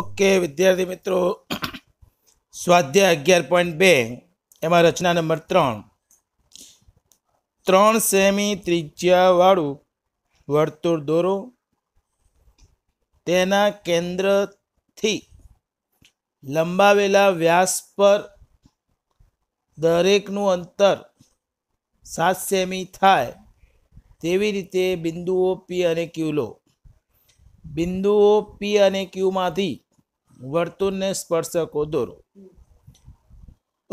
okay વિદ્યાર્થી મિત્રો સ્વાધ્યાય અગિયાર પોઈન્ટ બે એમાં રચના નંબર ત્રણ ત્રણ સેમી ત્રિજ્યાવાળું વર્તુળ દોરો તેના કેન્દ્રથી લંબાવેલા વ્યાસ પર દરેકનું અંતર સાત સેમી થાય તેવી રીતે બિંદુઓ પી અને ક્યુ લો બિંદુઓ પી અને ક્યુમાંથી વર્તુળને સ્પર્શકો દોરો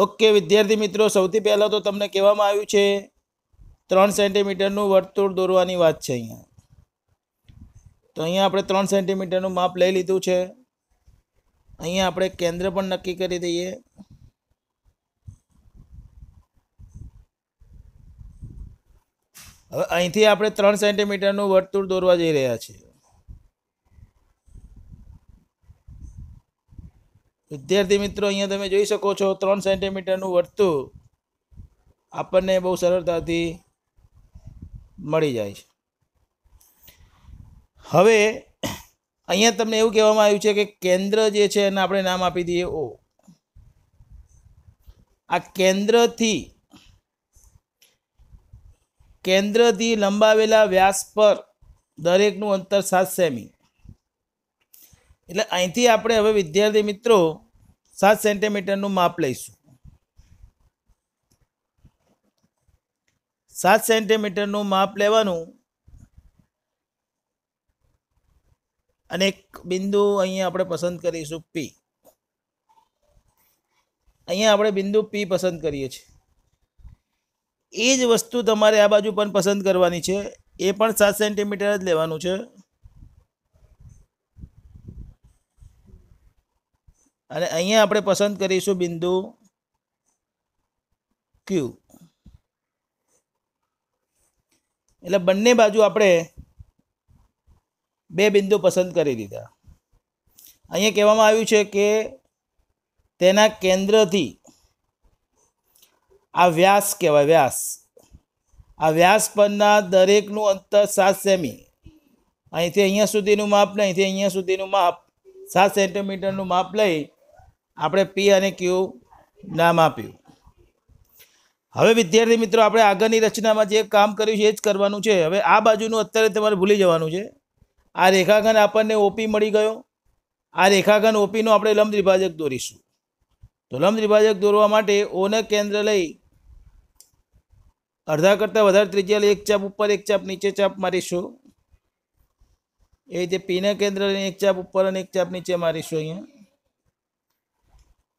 ઓકે વિદ્યાર્થી મિત્રો સૌથી પહેલાં તો તમને કહેવામાં આવ્યું છે ત્રણ સેન્ટીમીટરનું વર્તુળ દોરવાની વાત છે અહીંયા તો અહીંયા આપણે ત્રણ સેન્ટીમીટરનું માપ લઈ લીધું છે અહીંયા આપણે કેન્દ્ર પણ નક્કી કરી દઈએ હવે અહીંથી આપણે ત્રણ સેન્ટીમીટરનું વર્તુળ દોરવા જઈ રહ્યા છીએ વિદ્યાર્થી મિત્રો અહીંયા તમે જોઈ શકો છો ત્રણ સેન્ટીમીટરનું વર્તુળ આપણને બહુ સરળતાથી મળી જાય છે હવે અહીંયા તમને એવું કહેવામાં આવ્યું છે કે કેન્દ્ર જે છે એને આપણે નામ આપી દઈએ ઓ આ કેન્દ્રથી કેન્દ્રથી લંબાવેલા વ્યાસ પર દરેકનું અંતર સાત સેમી એટલે અહીંથી આપણે હવે વિદ્યાર્થી મિત્રો સાત સેન્ટીમીટરનું માપ લઈશું સાત સેન્ટીમીટરનું માપ લેવાનું અને એક બિંદુ અહીંયા આપણે પસંદ કરીશું પી અહીંયા આપણે બિંદુ પી પસંદ કરીએ છીએ એ જ વસ્તુ તમારે આ બાજુ પણ પસંદ કરવાની છે એ પણ સાત સેન્ટીમીટર જ લેવાનું છે અને અહીંયા આપણે પસંદ કરીશું બિંદુ ક્યુ એટલે બંને બાજુ આપણે બે બિંદુ પસંદ કરી દીધા અહીંયા કહેવામાં આવ્યું છે કે તેના કેન્દ્રથી આ વ્યાસ કહેવાય વ્યાસ આ વ્યાસ પરના દરેકનું અંતર સાત સેમી અહીંથી અહીંયા સુધીનું માપ લઈ અહીંથી અહીંયા સુધીનું માપ સાત સેન્ટીમીટરનું માપ લઈ આપણે પી અને ક્યુ નામ આપ્યું હવે વિદ્યાર્થી મિત્રો આપણે આગળની રચનામાં જે કામ કર્યું છે એ જ કરવાનું છે હવે આ બાજુનું અત્યારે તમારે ભૂલી જવાનું છે આ રેખાખંડ આપણને ઓપી મળી ગયો આ રેખાખંડ ઓપીનો આપણે લંબ દ્વિભાજક દોરીશું તો લંબ દ્વિભાજક દોરવા માટે ઓને કેન્દ્ર લઈ અડધા કરતાં વધારે ત્રિજ્યા લઈ એક ચાપ ઉપર એક ચાપ નીચે ચાપ મારીશું એ રીતે પીને કેન્દ્ર લઈને એક ચાપ ઉપર અને એક ચાપ નીચે મારીશું અહીંયા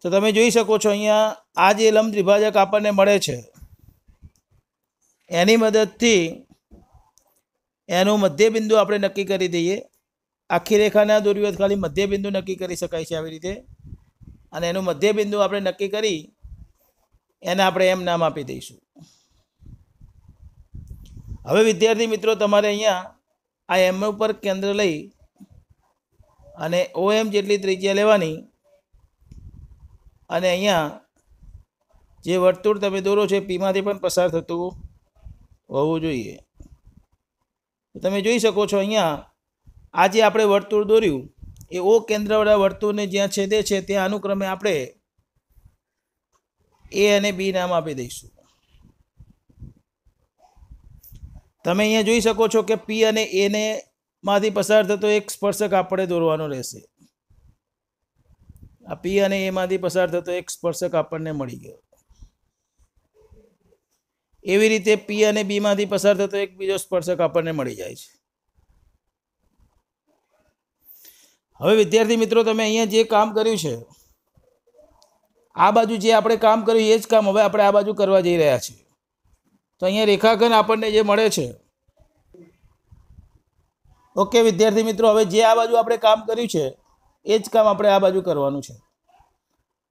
તો તમે જોઈ શકો છો અહીંયા આ જે લંબ દ્વિભાજક આપણને મળે છે એની મદદથી એનું મધ્યબિંદુ આપણે નક્કી કરી દઈએ આખી રેખાના દોરી ખાલી મધ્યબિંદુ નક્કી કરી શકાય છે આવી રીતે અને એનું મધ્યબિંદુ આપણે નક્કી કરી એને આપણે એમ નામ આપી દઈશું હવે વિદ્યાર્થી મિત્રો તમારે અહીંયા આ એમ ઉપર કેન્દ્ર લઈ અને ઓએમ જેટલી ત્રિજ્યા લેવાની અને અહીંયા જે વર્તુળ તમે દોરો છો પીમાંથી પણ પસાર થતું હોવું જોઈએ તમે જોઈ શકો છો અહીંયા આજે આપણે વર્તુળ દોર્યું એ ઓ કેન્દ્રવાળા વર્તુળને જ્યાં છેદે છે ત્યાં અનુક્રમે આપણે એ અને બી નામ આપી દઈશું તમે અહીંયા જોઈ શકો છો કે પી અને એને માંથી પસાર થતો એક સ્પર્શક આપણે દોરવાનો રહેશે આ પી અને એમાંથી પસાર થતો એક સ્પર્શક આપણને મળી ગયો એવી રીતે પી અને બીમાંથી પસાર થતો એક બીજો સ્પર્શક આપણને મળી જાય છે હવે વિદ્યાર્થી મિત્રો તમે અહીંયા જે કામ કર્યું છે આ બાજુ જે આપણે કામ કર્યું એ જ કામ હવે આપણે આ બાજુ કરવા જઈ રહ્યા છીએ તો અહીંયા રેખાખંડ આપણને જે મળે છે ઓકે વિદ્યાર્થી મિત્રો હવે જે આ બાજુ આપણે કામ કર્યું છે એ જ કામ આપણે આ બાજુ કરવાનું છે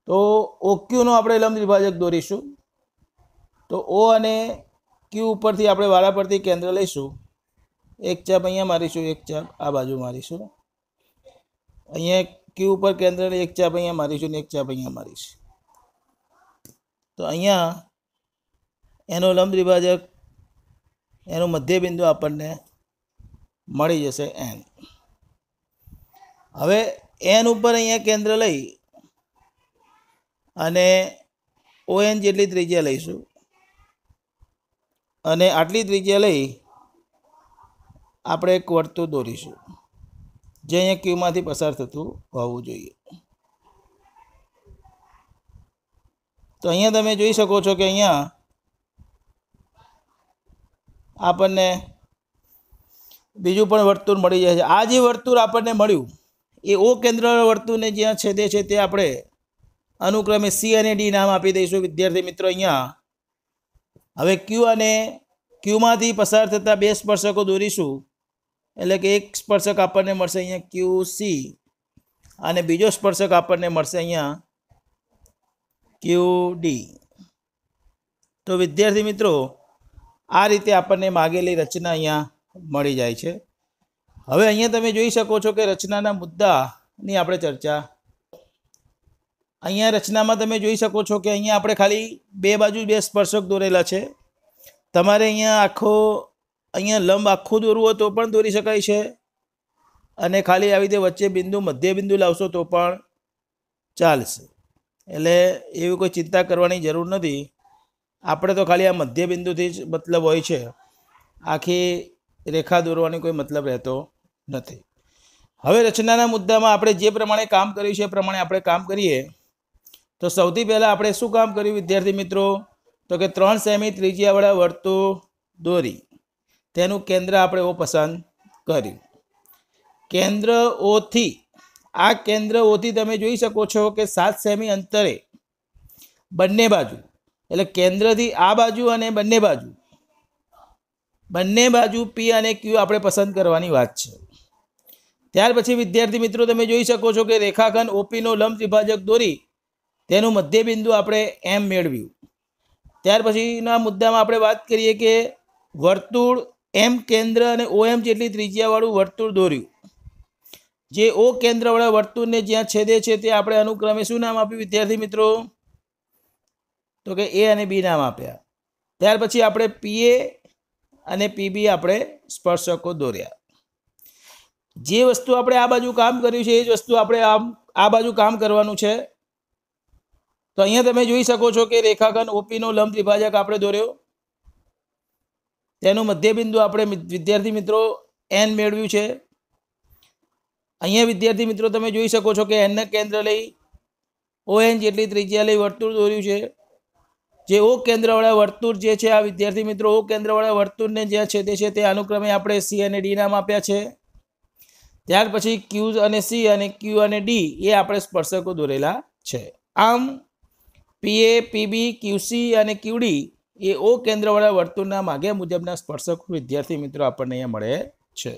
તો ઓક્યુનો આપણે લંબ દ્વિભાજક દોરીશું તો ઓ અને ક્યુ ઉપરથી આપણે વાળા પરથી કેન્દ્ર લઈશું એક ચાપ અહીંયા મારીશું એક ચાપ આ બાજુ મારીશું અહીંયા ક્યુ ઉપર કેન્દ્ર એક ચાપ અહીંયા મારીશું ને એક ચાપ અહીંયા મારીશું તો અહીંયા એનો લંબ દ્વિભાજક એનું મધ્યબિંદુ આપણને મળી જશે એન હવે એન ઉપર અહીંયા કેન્દ્ર લઈ અને ઓએન જેટલી ત્રિજ્યા લઈશું અને આટલી ત્રિજ્યા લઈ આપણે એક વર્તુળ દોરીશું જે અહીંયા ક્યુમાંથી પસાર થતું હોવું જોઈએ તો અહીંયા તમે જોઈ શકો છો કે અહીંયા આપણને બીજું પણ વર્તુળ મળી જાય છે આ જે વર્તુળ આપણને મળ્યું એ ઓ કેન્દ્ર વર્તુળને જ્યાં છેદે છે તે આપણે અનુક્રમે સી અને ડી નામ આપી દઈશું વિદ્યાર્થી મિત્રો અહીંયા હવે ક્યુ અને ક્યુમાંથી પસાર થતા બે સ્પર્શકો દોરીશું એટલે કે એક સ્પર્શક આપણને મળશે અહીંયા ક્યુ સી અને બીજો સ્પર્શક આપણને મળશે અહીંયા ક્યુ ડી તો વિદ્યાર્થી મિત્રો આ રીતે આપણને માગેલી રચના અહીંયા મળી જાય છે હવે અહીંયા તમે જોઈ શકો છો કે રચનાના મુદ્દાની આપણે ચર્ચા અહીંયા રચનામાં તમે જોઈ શકો છો કે અહીંયા આપણે ખાલી બે બાજુ બે સ્પર્શક દોરેલા છે તમારે અહીંયા આખો અહીંયા લંબ આખું દોરવો તો પણ દોરી શકાય છે અને ખાલી આવી રીતે વચ્ચે બિંદુ મધ્ય બિંદુ લાવશો તો પણ ચાલશે એટલે એવી કોઈ ચિંતા કરવાની જરૂર નથી આપણે તો ખાલી આ મધ્ય બિંદુથી જ મતલબ હોય છે આખી રેખા દોરવાની કોઈ મતલબ રહેતો નથી હવે રચનાના મુદ્દામાં આપણે જે પ્રમાણે કામ કર્યું છે એ પ્રમાણે આપણે કામ કરીએ તો સૌથી પહેલાં આપણે શું કામ કર્યું વિદ્યાર્થી મિત્રો તો કે ત્રણ સેમી ત્રિજ્યાવાળા વર્તુળ દોરી તેનું કેન્દ્ર આપણે ઓ પસંદ કર્યું કેન્દ્ર ઓથી આ કેન્દ્ર ઓથી તમે જોઈ શકો છો કે સાત સેમી અંતરે બંને બાજુ એટલે કેન્દ્રથી આ બાજુ અને બંને બાજુ બંને બાજુ પી અને ક્યુ આપણે પસંદ કરવાની વાત છે ત્યાર પછી વિદ્યાર્થી મિત્રો તમે જોઈ શકો છો કે રેખાખંડ ઓપીનો લંબ વિભાજક દોરી તેનું મધ્યબિંદુ આપણે એમ મેળવ્યું ત્યાર પછીના મુદ્દામાં આપણે વાત કરીએ કે વર્તુળ એમ કેન્દ્ર અને ઓ એમ જેટલી ત્રિજ્યાવાળું વર્તુળ દોર્યું જે ઓ કેન્દ્રવાળા વર્તુળને જ્યાં છેદે છે તે આપણે અનુક્રમે શું નામ આપ્યું વિદ્યાર્થી મિત્રો તો કે એ અને બી નામ આપ્યા ત્યાર પછી આપણે પીએ અને પીબી આપણે સ્પર્શકો દોર્યા જે વસ્તુ આપણે આ બાજુ કામ કર્યું છે એ જ વસ્તુ આપણે આમ આ બાજુ કામ કરવાનું છે તો અહીંયા તમે જોઈ શકો છો કે રેખાખંડ ઓપીનો લંબ વિભાજક આપણે દોર્યો તેનું મધ્યબિંદુ આપણે વિદ્યાર્થી મિત્રો એન મેળવ્યું છે અહીંયા વિદ્યાર્થી મિત્રો તમે જોઈ શકો છો કે એનને કેન્દ્ર લઈ ઓ એન જેટલી ત્રિજ્યા લઈ વર્તુળ દોર્યું છે જે ઓ કેન્દ્રવાળા વર્તુળ જે છે આ વિદ્યાર્થી મિત્રો ઓ કેન્દ્રવાળા વર્તુળને જ્યાં તે છે તે અનુક્રમે આપણે સી અને ડી નામ આપ્યા છે ત્યાર પછી ક્યુ અને સી અને ક્યુ અને ડી એ આપણે સ્પર્શકો દોરેલા છે આમ પીએ પીબી ક્યુસી અને ક્યુડી એ ઓ કેન્દ્રવાળા વર્તુળના માગ્યા મુજબના સ્પર્શકો વિદ્યાર્થી મિત્રો આપણને અહીંયા મળે છે